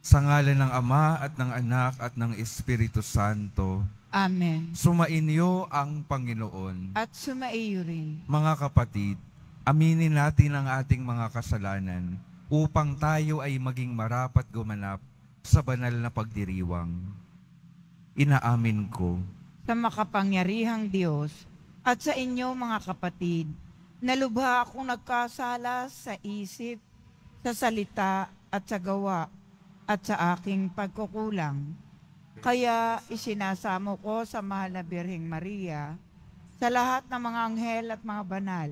Sa ngalan ng Ama at ng Anak at ng Espiritu Santo. Amen. Sumainyo ang Panginoon. At sumaiyo rin. Mga kapatid, aminin natin ang ating mga kasalanan upang tayo ay maging marapat gumanap sa banal na pagdiriwang. Inaamin ko. Sa makapangyarihang Diyos at sa inyo mga kapatid, nalubha akong nagkasala sa isip, sa salita at sa gawa at sa aking pagkukulang. Kaya isinasamo ko sa mahal na Birhing Maria, sa lahat ng mga anghel at mga banal,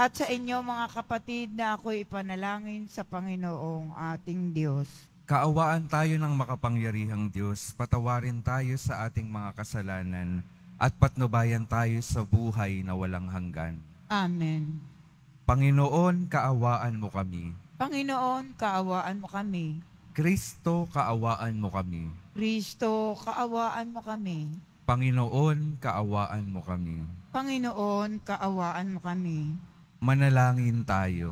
at sa inyo mga kapatid na ako ipanalangin sa Panginoong ating Diyos. Kaawaan tayo ng makapangyarihang Diyos, patawarin tayo sa ating mga kasalanan, at patnubayan tayo sa buhay na walang hanggan. Amen. Panginoon, kaawaan mo kami. Panginoon, kaawaan mo kami. Kristo, kaawaan mo kami. Kristo, kaawaan mo kami. Panginoon, kaawaan mo kami. Panginoon, kaawaan mo kami. Manalangin tayo.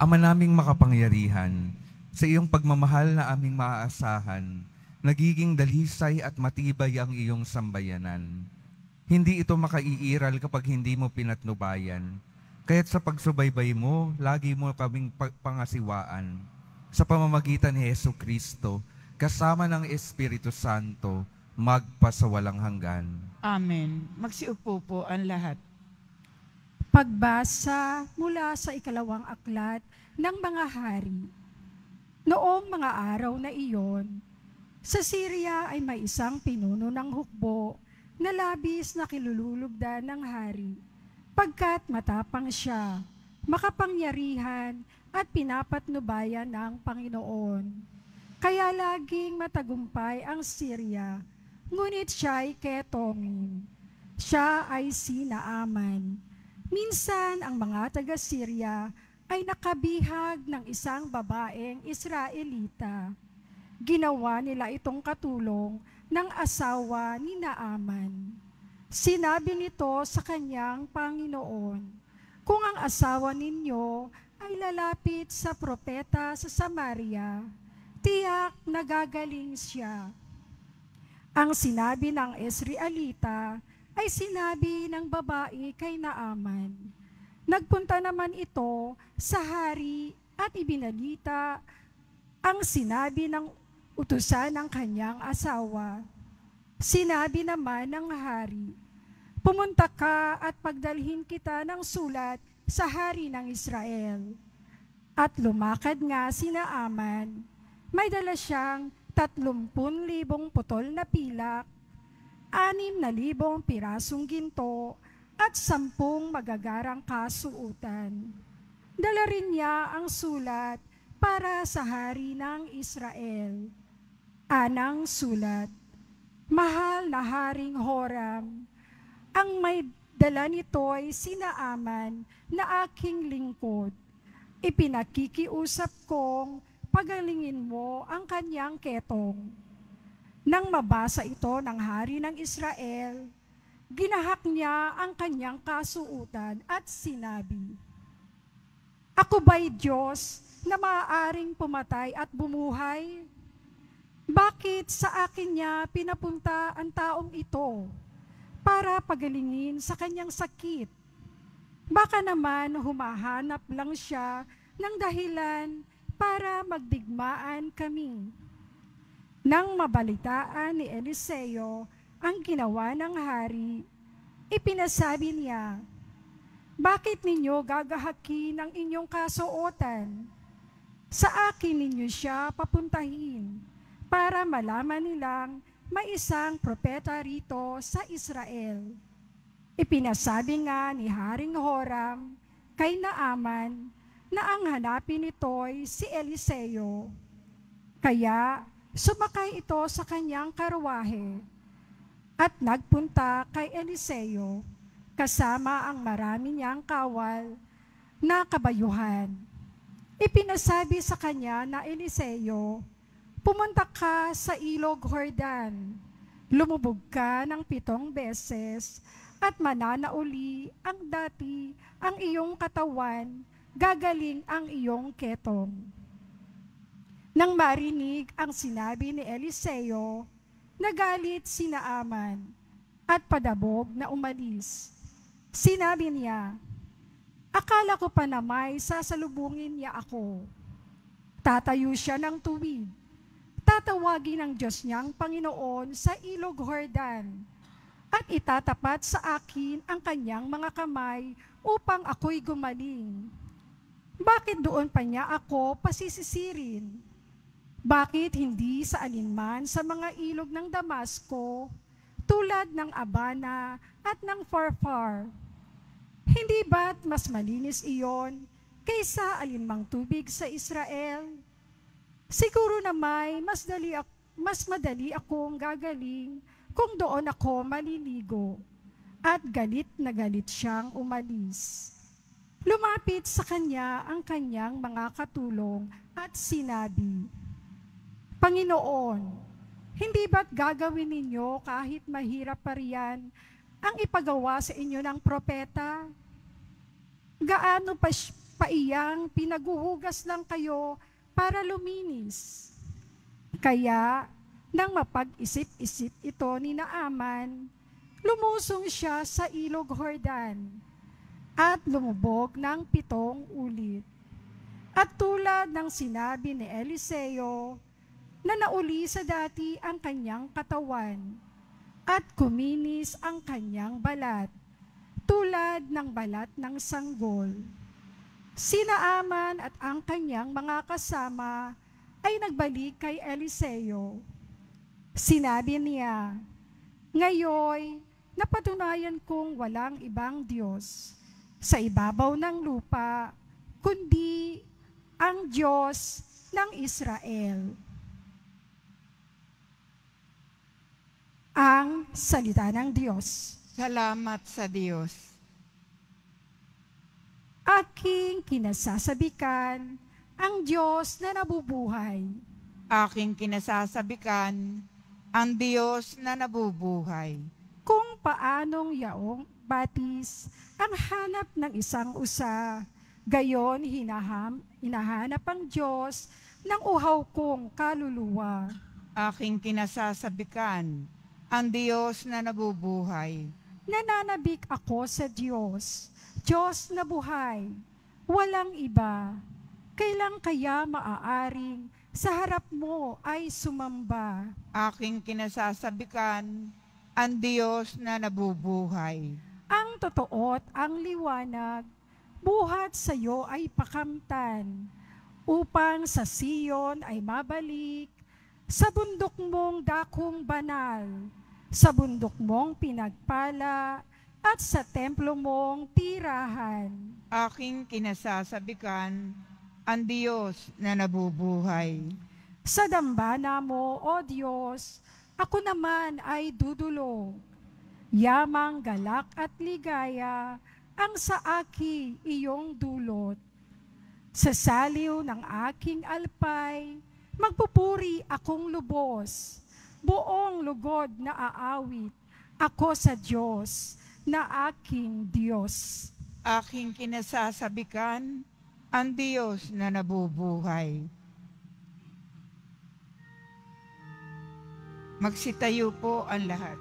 Ama naming makapangyarihan, sa iyong pagmamahal na aming maaasahan, nagiging dalisay at matibay ang iyong sambayanan. Hindi ito makaiiral kapag hindi mo pinatnubayan, Kaya't sa pagsubaybay mo, lagi mo kaming pangasiwaan sa pamamagitan ni Yesu Kristo, kasama ng Espiritu Santo, magpasawalang hanggan. Amen. Magsiupo po ang lahat. Pagbasa mula sa ikalawang aklat ng mga hari. Noong mga araw na iyon, sa Syria ay may isang pinuno ng hukbo na labis na kilululugda ng hari pagkat matapang siya, makapangyarihan at pinapatnubayan ng Panginoon. Kaya laging matagumpay ang Syria, ngunit siya'y ketongin. Siya ay sinaaman. Minsan ang mga taga-Syria ay nakabihag ng isang babaeng Israelita. Ginawa nila itong katulong ng asawa ni Naaman. Sinabi nito sa kanyang Panginoon, Kung ang asawa ninyo ay lalapit sa propeta sa Samaria, tiyak nagagaling siya. Ang sinabi ng Esrialita ay sinabi ng babae kay Naaman. Nagpunta naman ito sa hari at ibinalita ang sinabi ng utusan ng kanyang asawa. Sinabi naman ng hari, pumunta ka at pagdalhin kita ng sulat sa hari ng Israel. At lumakad nga sina Aman. May dala siyang tatlumpun libong putol na pilak, anim na libong pirasong ginto, at sampung magagarang kasuutan. Dala rin niya ang sulat para sa hari ng Israel. Anang sulat, Mahal na Haring Horam, ang may dala nito ay sinaaman na aking lingkod. Ipinakikiusap kong pagalingin mo ang kanyang ketong. Nang mabasa ito ng hari ng Israel, ginahak niya ang kanyang kasuutan at sinabi, Ako ba'y Diyos na maaaring pumatay at bumuhay? Bakit sa akin niya pinapunta ang taong ito? para pagalingin sa kanyang sakit. Baka naman humahanap lang siya ng dahilan para magdigmaan kami. Nang mabalitaan ni Eliseo ang ginawa ng hari, ipinasabi niya, Bakit ninyo gagahakin ang inyong kasuotan? Sa akin ninyo siya papuntahin para malaman nilang may isang propeta rito sa Israel. Ipinasabi nga ni Haring Horam kay Naaman na ang hanapin nito'y si Eliseo. Kaya sumakay ito sa kanyang karwahe at nagpunta kay Eliseo kasama ang marami niyang kawal na kabayuhan. Ipinasabi sa kanya na Eliseo, Pumunta ka sa ilog Jordan. Lumubog ka ng pitong beses at mananauli ang dati ang iyong katawan, gagaling ang iyong ketong. Nang marinig ang sinabi ni Eliseo, nagalit sina Aman at padabog na umalis. Sinabi niya, Akala ko pa na may sasalubungin niya ako. Tatayo siya ng tuwid tatawagin ng Diyos niyang Panginoon sa ilog Jordan at itatapat sa akin ang kanyang mga kamay upang ako'y gumaling. Bakit doon pa niya ako pasisisirin? Bakit hindi sa alinman sa mga ilog ng Damasco, tulad ng Abana at ng Farfar? Hindi ba't mas malinis iyon kaysa alinmang tubig sa Israel? siguro na may mas, dali, mas madali akong gagaling kung doon ako maliligo. At galit na galit siyang umalis. Lumapit sa kanya ang kanyang mga katulong at sinabi, Panginoon, hindi ba't gagawin ninyo kahit mahirap pa riyan ang ipagawa sa inyo ng propeta? Gaano pa, pa iyang pinaguhugas lang kayo para luminis. Kaya, nang mapag-isip-isip ito ni Naaman, lumusong siya sa ilog Hordan at lumubog ng pitong ulit. At tulad ng sinabi ni Eliseo, na nauli sa dati ang kanyang katawan at kuminis ang kanyang balat tulad ng balat ng sanggol. Sina Aman at ang kanyang mga kasama ay nagbalik kay Eliseo. Sinabi niya, Ngayoy, napatunayan kong walang ibang Diyos sa ibabaw ng lupa, kundi ang Diyos ng Israel. Ang salita ng Diyos. Salamat sa Diyos aking kinasasabikan ang Diyos na nabubuhay. Aking kinasasabikan ang Diyos na nabubuhay. Kung paanong yaong batis ang hanap ng isang usa, gayon hinaham, hinahanap ang Diyos ng uhaw kong kaluluwa. Aking kinasasabikan ang Diyos na nabubuhay. Nananabik ako sa Diyos Diyos na buhay, walang iba. Kailan kaya maaaring sa harap mo ay sumamba. Aking kinasasabikan, ang Diyos na nabubuhay. Ang totoo't ang liwanag, buhat sa iyo ay pakamtan, upang sa siyon ay mabalik, sa bundok mong dakong banal, sa bundok mong pinagpala, at sa templo mong tirahan. Aking kinasasabikan ang Diyos na nabubuhay. Sa dambana mo, O Diyos, ako naman ay dudulong. Yamang galak at ligaya ang sa aki iyong dulot. Sa saliw ng aking alpay, magpupuri akong lubos, buong lugod na aawit ako sa Diyos na aking Diyos. Aking kinasasabikan ang Diyos na nabubuhay. Magsitayo po ang lahat.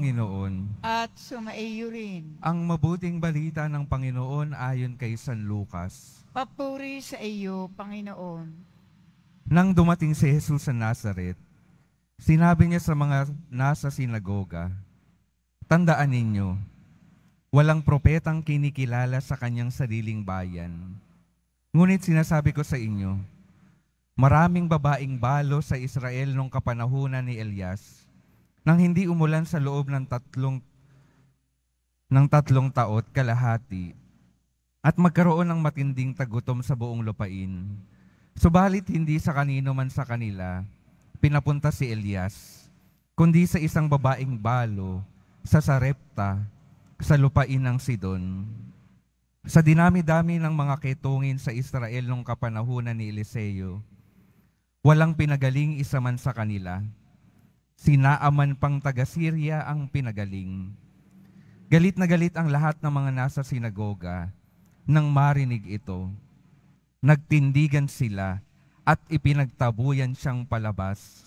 Panginoon. At sumaiyo rin. Ang mabuting balita ng Panginoon ayon kay San Lucas. Papuri sa iyo, Panginoon. Nang dumating si Jesus sa Nazareth, sinabi niya sa mga nasa sinagoga, Tandaan ninyo, walang propetang kinikilala sa kanyang sariling bayan. Ngunit sinasabi ko sa inyo, maraming babaing balo sa Israel nung kapanahunan ni Elias nang hindi umulan sa loob ng tatlong ng tatlong taot kalahati at magkaroon ng matinding tagutom sa buong lupain. Subalit hindi sa kanino man sa kanila pinapunta si Elias, kundi sa isang babaeng balo sa Sarepta sa lupain ng Sidon. Sa dinami-dami ng mga ketungin sa Israel nung kapanahunan ni Eliseo, walang pinagaling isa man sa kanila Sinaaman pang taga-Syria ang pinagaling. Galit na galit ang lahat ng mga nasa sinagoga nang marinig ito. Nagtindigan sila at ipinagtabuyan siyang palabas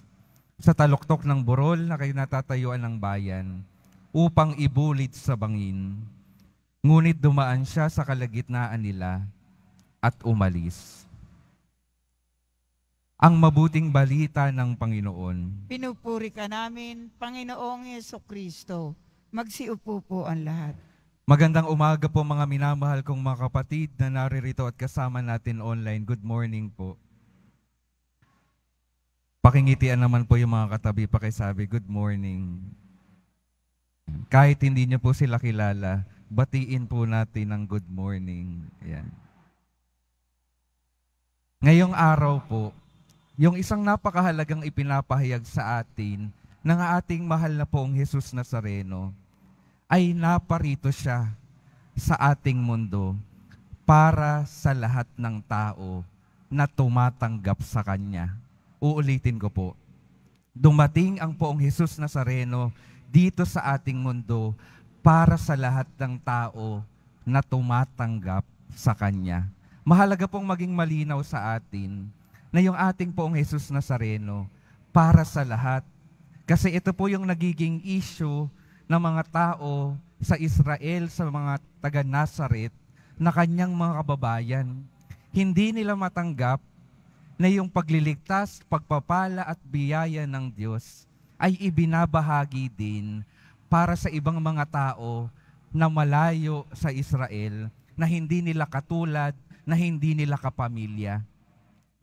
sa taluktok ng burol na kayo natatayuan ng bayan upang ibulid sa bangin. Ngunit dumaan siya sa kalagitnaan nila at umalis ang mabuting balita ng Panginoon. Pinupuri ka namin, Panginoong Yeso Kristo. Magsiupo po ang lahat. Magandang umaga po mga minamahal kong mga kapatid na naririto at kasama natin online. Good morning po. Pakingitian naman po yung mga katabi pakisabi, good morning. Kahit hindi niyo po sila kilala, batiin po natin ng good morning. Yan. Ngayong araw po, yung isang napakahalagang ipinapahayag sa atin ng ating mahal na poong Jesus Nazareno ay naparito siya sa ating mundo para sa lahat ng tao na tumatanggap sa Kanya. Uulitin ko po, dumating ang poong Jesus Nazareno dito sa ating mundo para sa lahat ng tao na tumatanggap sa Kanya. Mahalaga pong maging malinaw sa atin na yung ating poong Jesus Nazareno para sa lahat. Kasi ito po yung nagiging issue ng mga tao sa Israel, sa mga taga Nazareth, na kanyang mga kababayan. Hindi nila matanggap na yung pagliligtas, pagpapala at biyaya ng Diyos ay ibinabahagi din para sa ibang mga tao na malayo sa Israel, na hindi nila katulad, na hindi nila kapamilya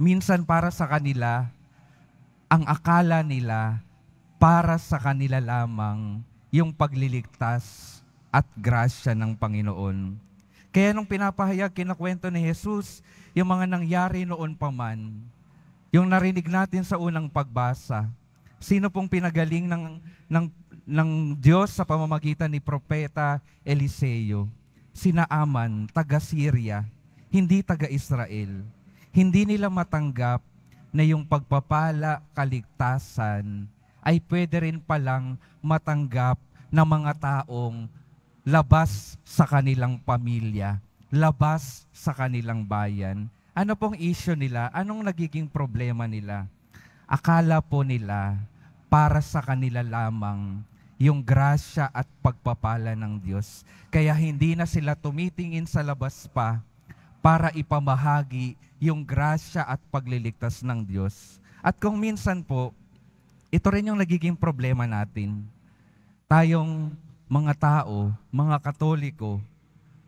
minsan para sa kanila, ang akala nila para sa kanila lamang yung pagliligtas at grasya ng Panginoon. Kaya nung pinapahayag, kinakwento ni Jesus yung mga nangyari noon pa man, yung narinig natin sa unang pagbasa, sino pong pinagaling ng, ng, ng Diyos sa pamamagitan ni Propeta Eliseo? Sinaaman, taga-Syria, hindi taga-Israel hindi nila matanggap na yung pagpapala, kaligtasan, ay pwede rin palang matanggap ng mga taong labas sa kanilang pamilya, labas sa kanilang bayan. Ano pong issue nila? Anong nagiging problema nila? Akala po nila para sa kanila lamang yung grasya at pagpapala ng Diyos. Kaya hindi na sila tumitingin sa labas pa para ipamahagi yung grasya at pagliligtas ng Diyos. At kung minsan po, ito rin yung nagiging problema natin. Tayong mga tao, mga katoliko,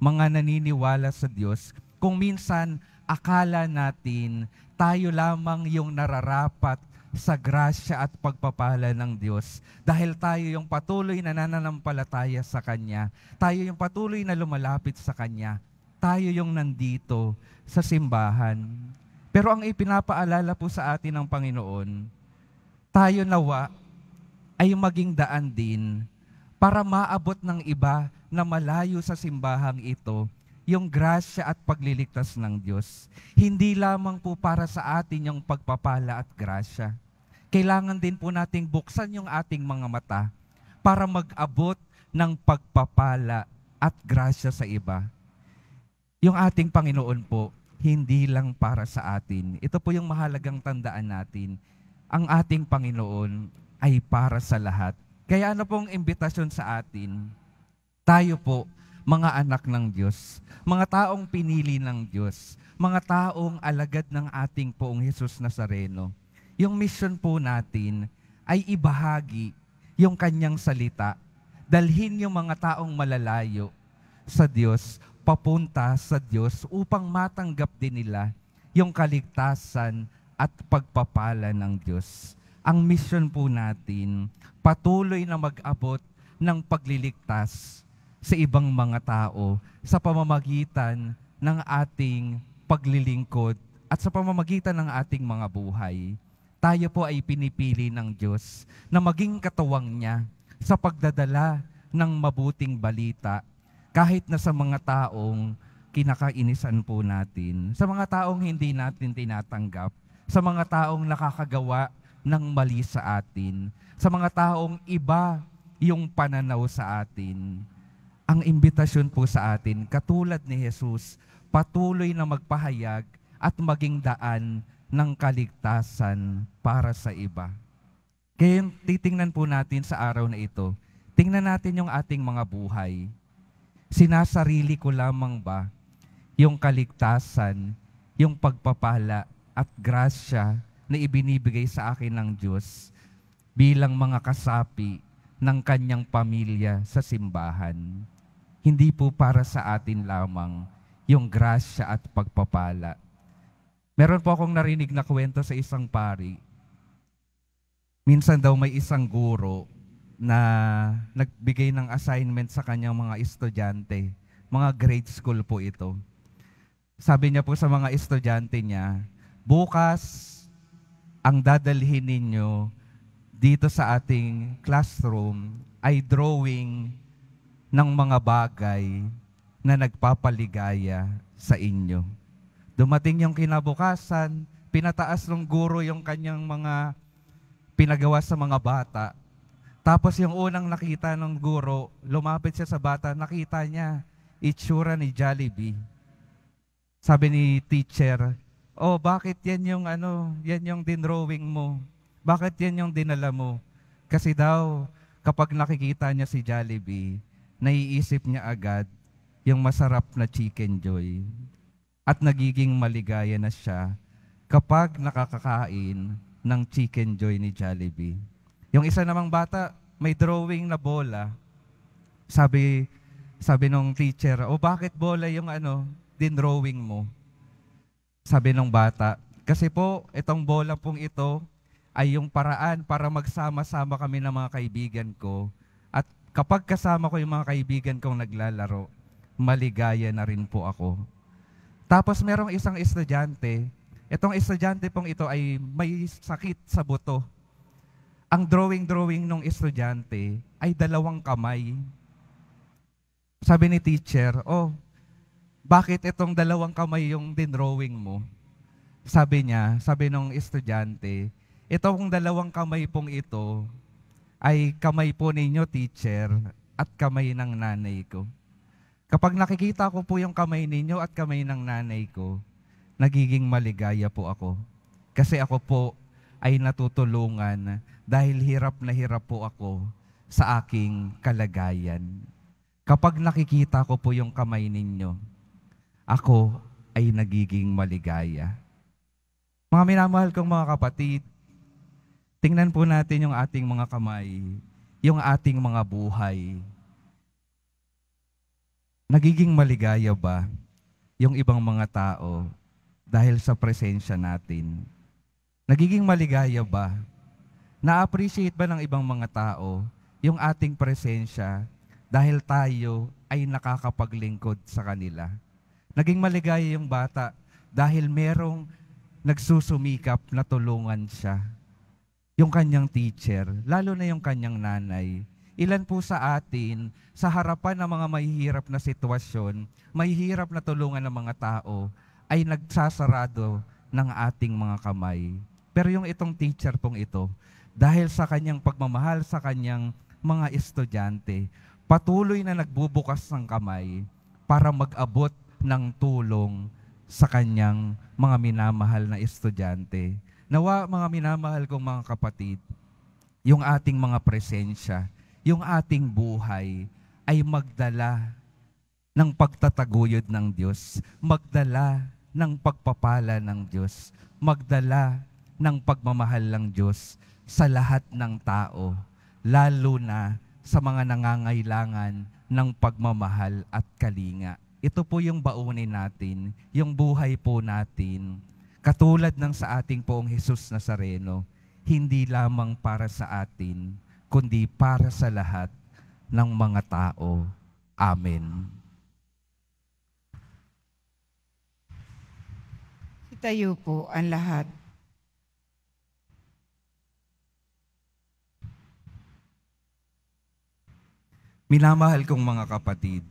mga naniniwala sa Diyos, kung minsan akala natin tayo lamang yung nararapat sa grasya at pagpapala ng Diyos. Dahil tayo yung patuloy na nananampalataya sa Kanya. Tayo yung patuloy na lumalapit sa Kanya tayo yung nandito sa simbahan. Pero ang ipinapaalala po sa atin ng Panginoon, tayo nawa ay maging daan din para maabot ng iba na malayo sa simbahang ito yung grasya at pagliligtas ng Diyos. Hindi lamang po para sa atin yung pagpapala at grasya. Kailangan din po nating buksan yung ating mga mata para mag-abot ng pagpapala at grasya sa iba yung ating Panginoon po, hindi lang para sa atin. Ito po yung mahalagang tandaan natin. Ang ating Panginoon ay para sa lahat. Kaya ano pong imbitasyon sa atin? Tayo po, mga anak ng Diyos, mga taong pinili ng Diyos, mga taong alagad ng ating poong Jesus Nazareno. Yung mission po natin ay ibahagi yung kanyang salita, dalhin yung mga taong malalayo sa Diyos papunta sa Diyos upang matanggap din nila yung kaligtasan at pagpapala ng Diyos. Ang mission po natin, patuloy na mag-abot ng pagliligtas sa ibang mga tao sa pamamagitan ng ating paglilingkod at sa pamamagitan ng ating mga buhay. Tayo po ay pinipili ng Diyos na maging katuwang niya sa pagdadala ng mabuting balita kahit na sa mga taong kinakainisan po natin, sa mga taong hindi natin tinatanggap, sa mga taong nakakagawa ng mali sa atin, sa mga taong iba yung pananaw sa atin. Ang imbitasyon po sa atin, katulad ni Jesus, patuloy na magpahayag at maging daan ng kaligtasan para sa iba. Kaya titingnan po natin sa araw na ito, tingnan natin yung ating mga buhay Sinasarili ko lamang ba yung kaligtasan, yung pagpapala at grasya na ibinibigay sa akin ng Diyos bilang mga kasapi ng kanyang pamilya sa simbahan. Hindi po para sa atin lamang yung grasya at pagpapala. Meron po akong narinig na kwento sa isang pari. Minsan daw may isang guro na nagbigay ng assignment sa kanyang mga estudyante. Mga grade school po ito. Sabi niya po sa mga estudyante niya, bukas ang dadalhin ninyo dito sa ating classroom ay drawing ng mga bagay na nagpapaligaya sa inyo. Dumating yung kinabukasan, pinataas ng guro yung kanyang mga pinagawa sa mga bata tapos yung unang nakita ng guro, lumapit siya sa bata, nakita niya itsura ni Jollibee. Sabi ni teacher, oh bakit yan yung ano, yan yung dinrowing mo? Bakit yan yung dinala mo? Kasi daw, kapag nakikita niya si Jollibee, naiisip niya agad yung masarap na chicken joy. At nagiging maligaya na siya kapag nakakakain ng chicken joy ni Jollibee. Yung isa namang bata, may drawing na bola. Sabi, sabi nung teacher, o oh, bakit bola yung ano, din drawing mo? Sabi nung bata, kasi po, itong bola pong ito ay yung paraan para magsama-sama kami ng mga kaibigan ko. At kapag kasama ko yung mga kaibigan kong naglalaro, maligaya na rin po ako. Tapos merong isang estudyante, itong estudyante pong ito ay may sakit sa buto ang drawing-drawing ng estudyante ay dalawang kamay. Sabi ni teacher, oh, bakit itong dalawang kamay yung din-drawing mo? Sabi niya, sabi ng estudyante, itong dalawang kamay pong ito ay kamay po ninyo, teacher, at kamay ng nanay ko. Kapag nakikita ko po yung kamay ninyo at kamay ng nanay ko, nagiging maligaya po ako. Kasi ako po ay natutulungan dahil hirap na hirap po ako sa aking kalagayan. Kapag nakikita ko po yung kamay ninyo, ako ay nagiging maligaya. Mga minamahal kong mga kapatid, tingnan po natin yung ating mga kamay, yung ating mga buhay. Nagiging maligaya ba yung ibang mga tao dahil sa presensya natin? Nagiging maligaya ba na-appreciate ba ng ibang mga tao yung ating presensya dahil tayo ay nakakapaglingkod sa kanila? Naging maligaya yung bata dahil merong nagsusumikap na tulungan siya. Yung kanyang teacher, lalo na yung kanyang nanay. Ilan po sa atin, sa harapan ng mga mahihirap na sitwasyon, mahihirap na tulungan ng mga tao, ay nagsasarado ng ating mga kamay. Pero yung itong teacher pong ito, dahil sa kanyang pagmamahal sa kanyang mga estudyante, patuloy na nagbubukas ng kamay para mag-abot ng tulong sa kanyang mga minamahal na estudyante. Nawa mga minamahal kong mga kapatid, yung ating mga presensya, yung ating buhay ay magdala ng pagtataguyod ng Diyos, magdala ng pagpapala ng Diyos, magdala ng pagmamahal ng Diyos sa lahat ng tao, lalo na sa mga nangangailangan ng pagmamahal at kalinga. Ito po yung baunin natin, yung buhay po natin. Katulad ng sa ating poong Jesus Nazareno, hindi lamang para sa atin, kundi para sa lahat ng mga tao. Amen. Itayo po ang lahat. Minamahal kong mga kapatid,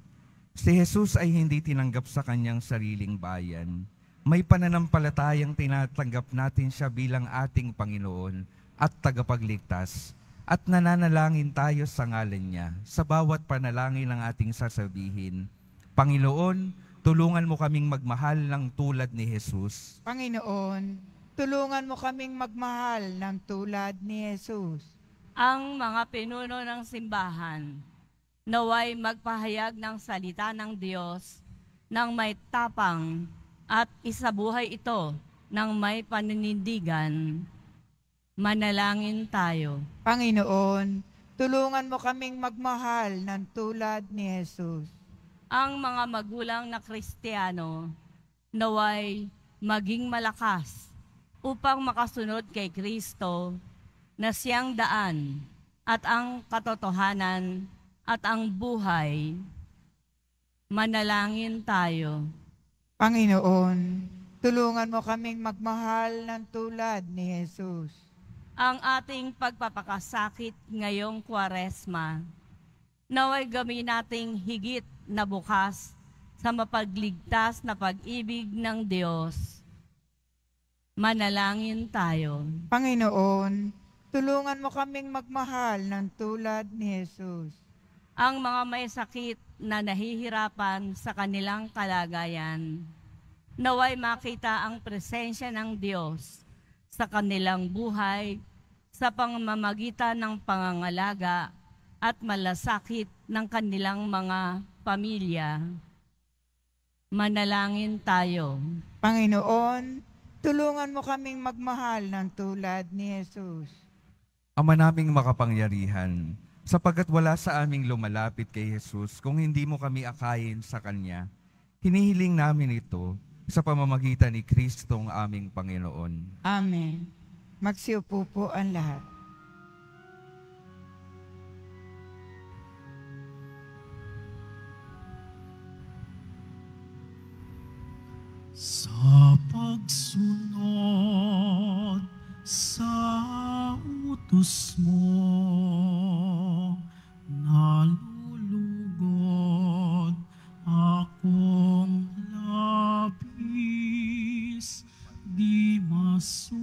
si Jesus ay hindi tinanggap sa kanyang sariling bayan. May pananampalatayang tinatanggap natin siya bilang ating Panginoon at tagapagligtas at nananalangin tayo sa ngalan niya sa bawat panalangin ng ating sasabihin. Panginoon, tulungan mo kaming magmahal ng tulad ni Jesus. Panginoon, tulungan mo kaming magmahal ng tulad ni Jesus. Ang mga pinuno ng simbahan, naway magpahayag ng salita ng Diyos ng may tapang at isabuhay ito ng may paninindigan. Manalangin tayo. Panginoon, tulungan mo kaming magmahal ng tulad ni Jesus. Ang mga magulang na Kristiyano naway maging malakas upang makasunod kay Kristo na siyang daan at ang katotohanan at ang buhay, manalangin tayo. Panginoon, tulungan mo kaming magmahal ng tulad ni Jesus. Ang ating pagpapakasakit ngayong kwaresma, naway gamin nating higit na bukas sa mapagligtas na pag-ibig ng Diyos. Manalangin tayo. Panginoon, tulungan mo kaming magmahal ng tulad ni Jesus ang mga may sakit na nahihirapan sa kanilang kalagayan. Naway makita ang presensya ng Diyos sa kanilang buhay sa pangmamagitan ng pangangalaga at malasakit ng kanilang mga pamilya. Manalangin tayo. Panginoon, tulungan mo kaming magmahal ng tulad ni Jesus. Ama naming makapangyarihan, sapagkat wala sa aming lumalapit kay Jesus kung hindi mo kami akayin sa Kanya, hinihiling namin ito sa pamamagitan ni Kristong aming Panginoon. Amen. Magsiupo po ang lahat. Sa pagsunod sa utos mo nalulugod akong labis di masu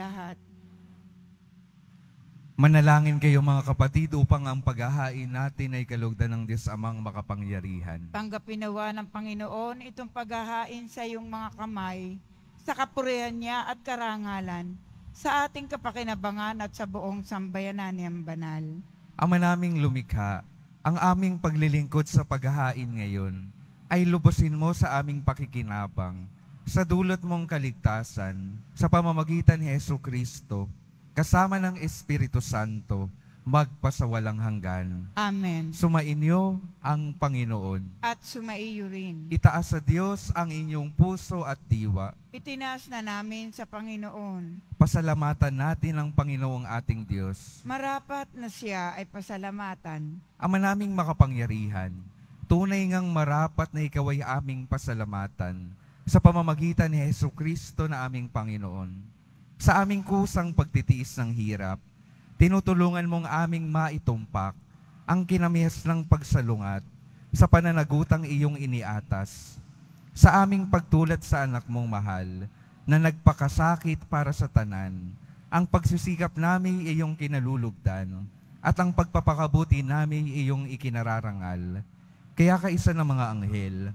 lahat. Manalangin kayo mga kapatid upang ang paghahain natin ay kalugdan ng Diyos Amang makapangyarihan. Tanggapin nawa ng Panginoon itong paghahain sa iyong mga kamay, sa kapurihan niya at karangalan, sa ating kapakinabangan at sa buong sambayanan niyang banal. Ama naming lumikha, ang aming paglilingkod sa paghahain ngayon ay lubusin mo sa aming pakikinabang, sa dulot mong kaligtasan, sa pamamagitan ni Yesu Kristo, kasama ng Espiritu Santo, magpasawalang hanggan. Amen. Sumainyo ang Panginoon. At sumaiyo rin. Itaas sa Diyos ang inyong puso at diwa. Itinaas na namin sa Panginoon. Pasalamatan natin ang Panginoong ating Diyos. Marapat na siya ay pasalamatan. Ama naming makapangyarihan, tunay ngang marapat na ikaw ay aming pasalamatan sa pamamagitan ni Heso Kristo na aming Panginoon. Sa aming kusang pagtitiis ng hirap, tinutulungan mong aming maitumpak ang kinamihas ng pagsalungat sa pananagutang iyong iniatas, sa aming pagtulat sa anak mong mahal na nagpakasakit para sa tanan, ang pagsisikap namin iyong kinalulugdan at ang pagpapakabuti namin iyong ikinararangal. Kaya kaisa ng mga anghel,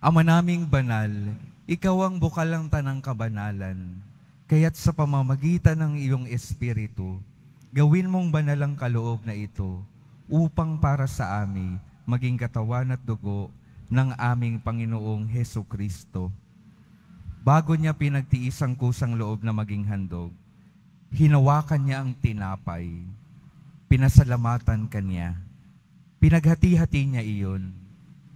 Ama naming banal, ikaw ang bukal ng tanang kabanalan, kaya't sa pamamagitan ng iyong Espiritu, gawin mong banal ang kaloob na ito upang para sa amin maging katawan at dugo ng aming Panginoong Heso Kristo. Bago niya pinagtiis ang kusang loob na maging handog, hinawakan niya ang tinapay, pinasalamatan kanya, pinaghati-hati niya iyon,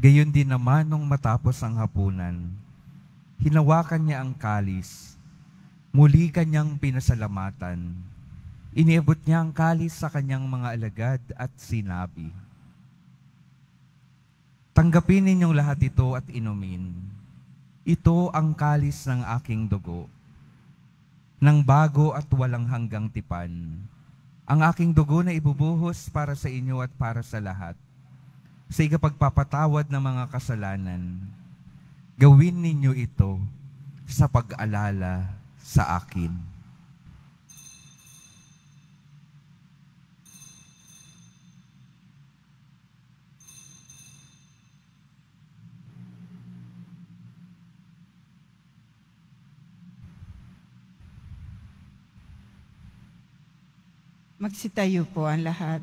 Gayon din naman nung matapos ang hapunan, hinawakan niya ang kalis, muli kanyang pinasalamatan. Iniabot niya ang kalis sa kanyang mga alagad at sinabi, Tanggapin ninyong lahat ito at inumin. Ito ang kalis ng aking dugo, ng bago at walang hanggang tipan. Ang aking dugo na ibubuhos para sa inyo at para sa lahat sa ikapagpapatawad ng mga kasalanan, gawin ninyo ito sa pag-alala sa akin. Magsitayo po ang lahat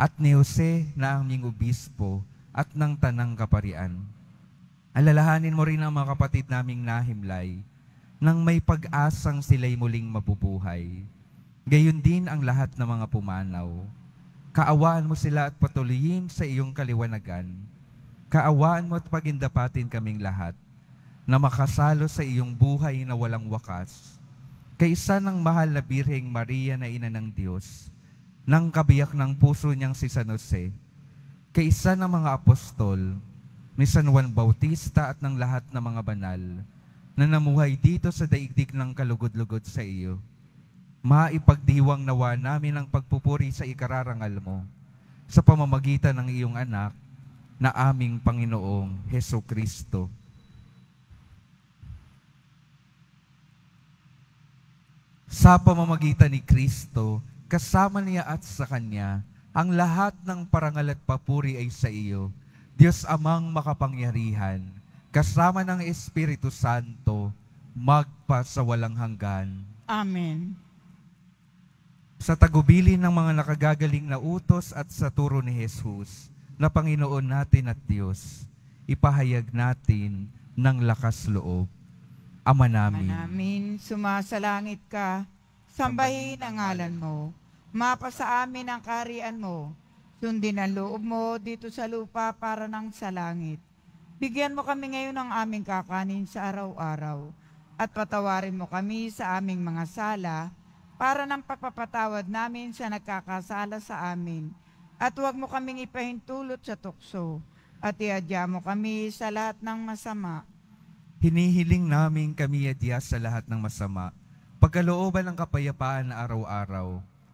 at ni Jose na aming obispo at ng tanang kaparian. Alalahanin mo rin ang mga kapatid naming nahimlay nang may pag-asang sila'y muling mabubuhay. Gayon din ang lahat ng mga pumanaw. Kaawaan mo sila at patuloyin sa iyong kaliwanagan. Kaawaan mo at pagindapatin kaming lahat na makasalo sa iyong buhay na walang wakas. Kaisa ng mahal na Birheng Maria na Ina ng Diyos, ng kabiyak ng puso niyang si San Jose, kaysa ng mga apostol, ni San Juan Bautista at ng lahat ng mga banal, na namuhay dito sa daigdig ng kalugod-lugod sa iyo. Maipagdiwang nawa namin ang pagpupuri sa ikararangal mo sa pamamagitan ng iyong anak na aming Panginoong Heso Kristo. Sa pamamagitan ni Kristo, kasama niya at sa Kanya, ang lahat ng parangal at papuri ay sa iyo, Diyos amang makapangyarihan, kasama ng Espiritu Santo, magpa sa walang hanggan. Amen. Sa tagubilin ng mga nakagagaling na utos at sa turo ni Jesus, na Panginoon natin at Diyos, ipahayag natin ng lakas loob. Ama namin. Ama namin, sumasalangit ka, sambahin ang ngalan mo Mapa amin ang kaharian mo. Sundin ang loob mo dito sa lupa para ng sa langit. Bigyan mo kami ngayon ng aming kakanin sa araw-araw at patawarin mo kami sa aming mga sala para ng pagpapatawad namin sa nagkakasala sa amin. At huwag mo kaming ipahintulot sa tukso at iadya mo kami sa lahat ng masama. Hinihiling namin kami iadya sa lahat ng masama, pagkalooban ng kapayapaan na araw-araw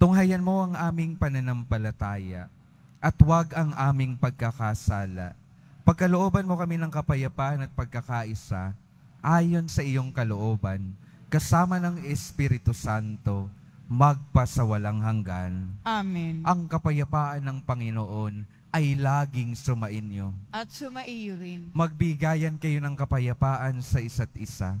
Tunghayan mo ang aming pananampalataya at huwag ang aming pagkakasala. Pagkalooban mo kami ng kapayapaan at pagkakaisa ayon sa iyong kalooban kasama ng Espiritu Santo magpasawalang hanggan. Amen. Ang kapayapaan ng Panginoon ay laging sumainyo. At sumaiyo rin. Magbigayan kayo ng kapayapaan sa isa't isa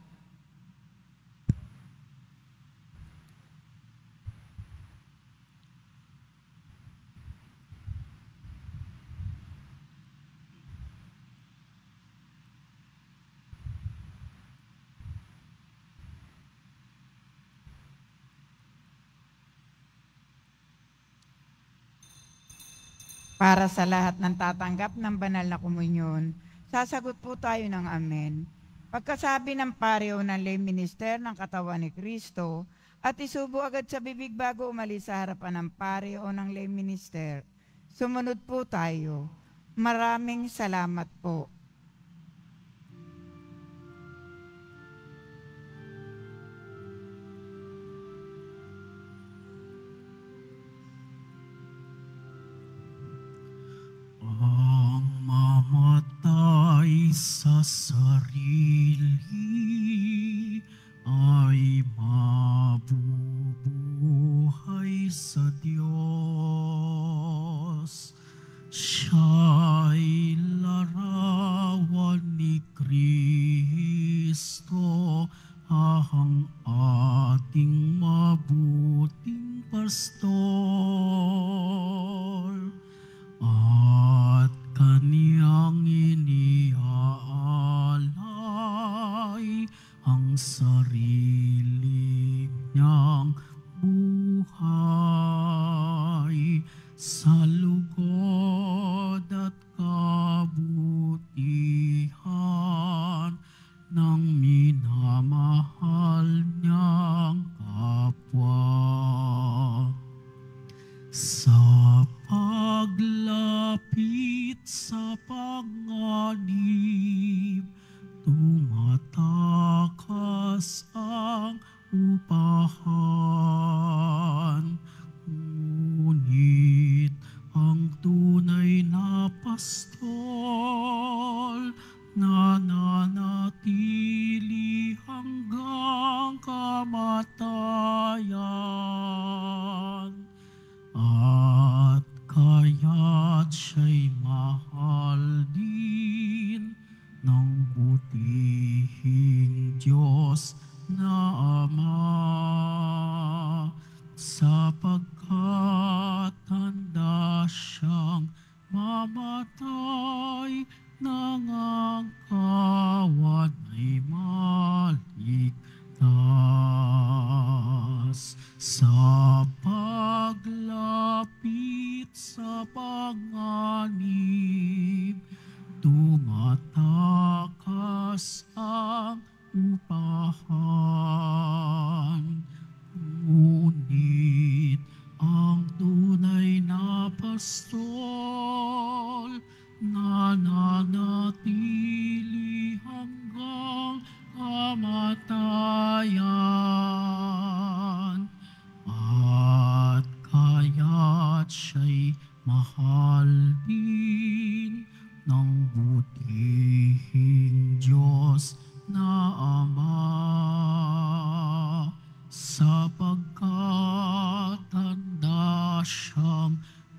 para sa lahat ng tatanggap ng banal na komunyon. Sasagot po tayo ng Amen. Pagkasabi ng pareho ng lay minister ng katawan ni Kristo, at isubo agad sa bibig bago umalis sa harapan ng o ng lay minister, sumunod po tayo. Maraming salamat po. sorry. tunay na pastol na nanatili hanggang kamatayan at kaya't siya'y mahal din ng buti.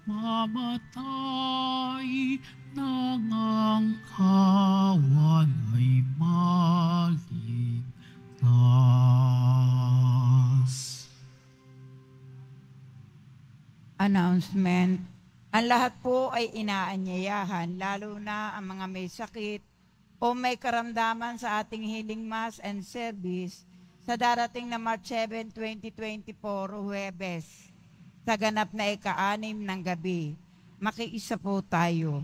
mamatay nang ang kawan ay maligtas. Announcement. Ang lahat po ay inaanyayahan, lalo na ang mga may sakit o may karamdaman sa ating healing mass and service sa darating na March 7, 2024, Huwebes sa ganap na ikaanim ng gabi. Makiisa po tayo.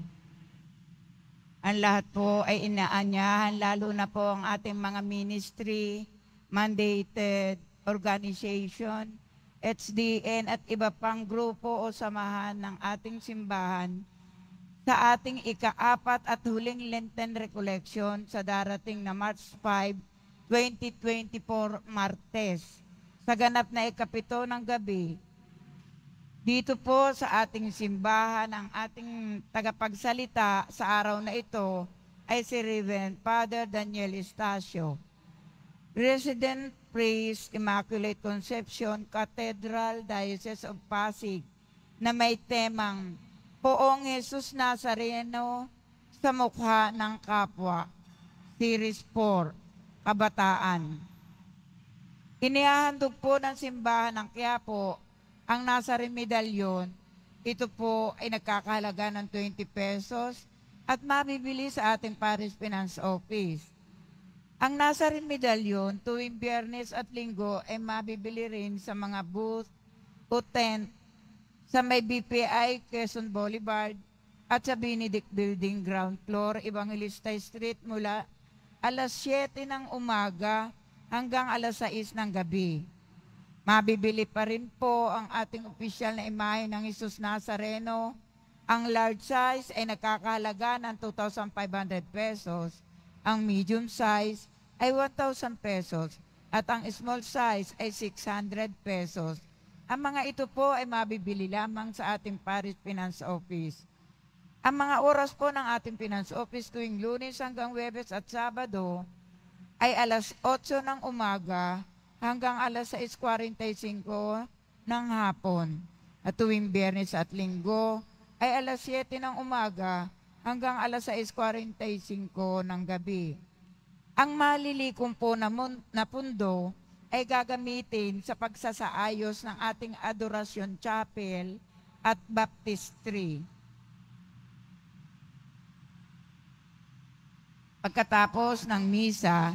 Ang lahat po ay inaanyahan, lalo na po ang ating mga ministry, mandated organization, HDN at iba pang grupo o samahan ng ating simbahan sa ating ikaapat at huling Lenten Recollection sa darating na March 5, 2024, Martes. Sa ganap na ikapito ng gabi, dito po sa ating simbahan, ang ating tagapagsalita sa araw na ito ay si Reverend Father Daniel Estacio, Resident Priest Immaculate Conception Cathedral Diocese of Pasig na may temang Poong Jesus Nazareno sa mukha ng kapwa, Series 4, Kabataan. Inihahandog po ng simbahan ng Quiapo ang nasa remedalyon, ito po ay nagkakahalaga ng 20 pesos at mabibili sa ating Paris Finance Office. Ang nasa rin medalyon tuwing biyernes at linggo ay mabibili rin sa mga booth o tent sa may BPI Quezon Boulevard at sa Benedict Building Ground Floor, Evangelista Street mula alas 7 ng umaga hanggang alas 6 ng gabi. Mabibili pa rin po ang ating official na imahe ng Jesus Nazareno. Ang large size ay nakakahalaga ng 2,500 pesos. Ang medium size ay 1,000 pesos. At ang small size ay 600 pesos. Ang mga ito po ay mabibili lamang sa ating parish finance office. Ang mga oras po ng ating finance office tuwing lunes hanggang webes at sabado ay alas 8 ng umaga hanggang alas 6.45 ng hapon. At tuwing biyernes at linggo ay alas 7 ng umaga hanggang alas 6.45 ng gabi. Ang malilikom po na, mun- na pundo ay gagamitin sa pagsasaayos ng ating Adoration Chapel at Baptistry. Pagkatapos ng misa,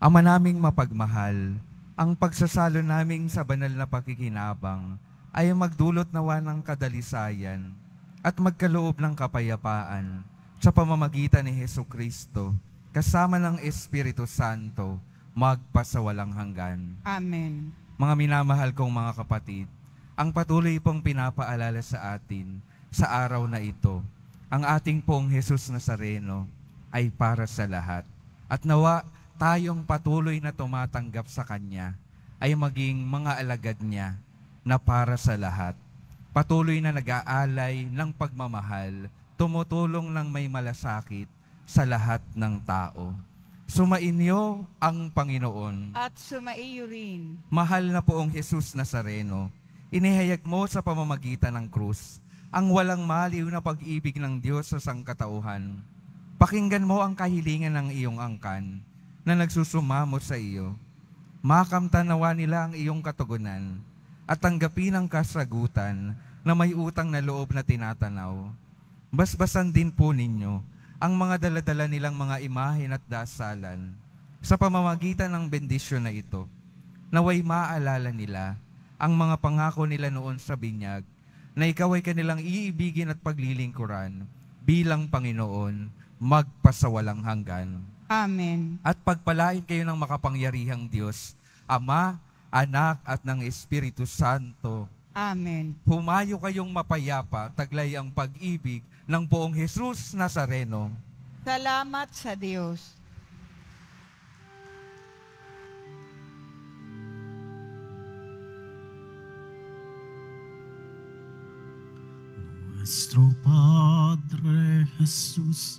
Ama naming mapagmahal, ang pagsasalo naming sa banal na pakikinabang ay magdulot nawa ng kadalisayan at magkaloob ng kapayapaan sa pamamagitan ni Heso Kristo kasama ng Espiritu Santo magpasawalang hanggan. Amen. Mga minamahal kong mga kapatid, ang patuloy pong pinapaalala sa atin sa araw na ito, ang ating pong Hesus Nazareno ay para sa lahat. At nawa tayong patuloy na tumatanggap sa Kanya ay maging mga alagad niya na para sa lahat. Patuloy na nag-aalay ng pagmamahal, tumutulong ng may malasakit sa lahat ng tao. Sumainyo ang Panginoon. At sumaiyo rin. Mahal na poong Jesus Nazareno, inihayag mo sa pamamagitan ng krus ang walang maliw na pag-ibig ng Diyos sa sangkatauhan. Pakinggan mo ang kahilingan ng iyong angkan na nagsusumamo sa iyo. Makamtanawa nila ang iyong katugunan at tanggapin ang kasagutan na may utang na loob na tinatanaw. Basbasan din po ninyo ang mga daladala nilang mga imahen at dasalan sa pamamagitan ng bendisyon na ito, naway maalala nila ang mga pangako nila noon sa binyag na ikaw ay kanilang iibigin at paglilingkuran bilang Panginoon magpasawalang hanggan. Amen. At pagpalain kayo ng makapangyarihang Diyos, Ama, Anak at ng Espiritu Santo. Amen. Humayo kayong mapayapa, taglay ang pag-ibig ng buong Jesus Nazareno. Salamat sa Diyos. Nuestro Padre Jesús,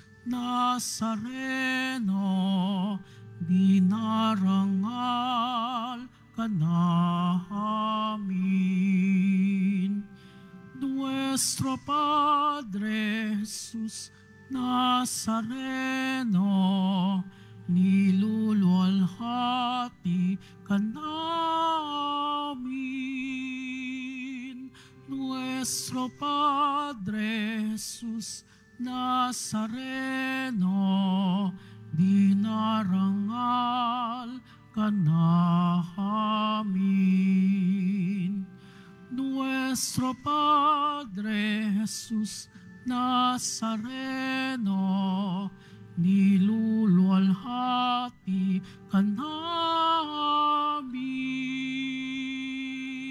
Nazareno, dinarangal ka namin. Nuestro Padre Jesus Nazareno, nilulualhati ka namin. Nuestro Padre Jesus Nazareno, Nazareno, dinarangal ka namin. Nuestro Padre Jesus Nazareno, nilulualhati ka namin.